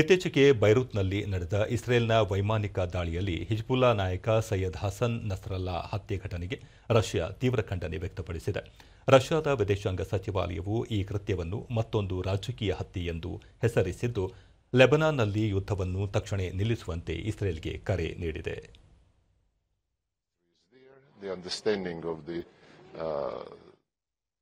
ಇತ್ತೀಚೆಗೆ ಬೈರೂತ್ನಲ್ಲಿ ನಡೆದ ಇಸ್ರೇಲ್ನ ವೈಮಾನಿಕ ದಾಳಿಯಲ್ಲಿ ಹಿಜ್ಬುಲ್ಲಾ ನಾಯಕ ಸೈಯದ್ ಹಸನ್ ನಸ್ರಲ್ಲಾ ಹತ್ಯೆ ಘಟನೆಗೆ ರಷ್ಯಾ ತೀವ್ರ ಖಂಡನೆ ವ್ಯಕ್ತಪಡಿಸಿದೆ ರಷ್ಯಾದ ವಿದೇಶಾಂಗ ಸಚಿವಾಲಯವು ಈ ಕೃತ್ಯವನ್ನು ಮತ್ತೊಂದು ರಾಜಕೀಯ ಹತ್ಯೆ ಎಂದು ಹೆಸರಿಸಿದ್ದು ಲೆಬನಾನ್ನಲ್ಲಿ ಯುದ್ಧವನ್ನು ತಕ್ಷಣ ನಿಲ್ಲಿಸುವಂತೆ ಇಸ್ರೇಲ್ಗೆ ಕರೆ ನೀಡಿದೆ the understanding of the uh,